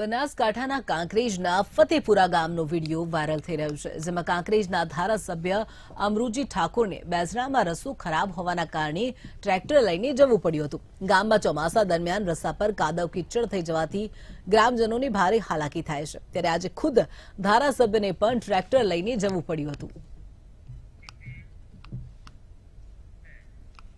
બનાસકાંઠાના કાંકરેજના ફતેપુરા ગામનો video viral થઈ રહ્યો છે જેમાં કાંકરેજના ધારાસભ્ય અમૃજી ઠાકોરને બેસરામાં રસ્તો ખરાબ હોવાના કારણે ટ્રેક્ટર લઈને જવું પડ્યું હતું ગામમાં ચોમાસા દરમિયાન રસ્તા પર કાદવ કિચડ થઈ જવાથી ગ્રામજનોને ભારે હાલાકી થાય છે ત્યારે આજે ખુદ ધારાસભ્યને પણ ટ્રેક્ટર લઈને જવું પડ્યું હતું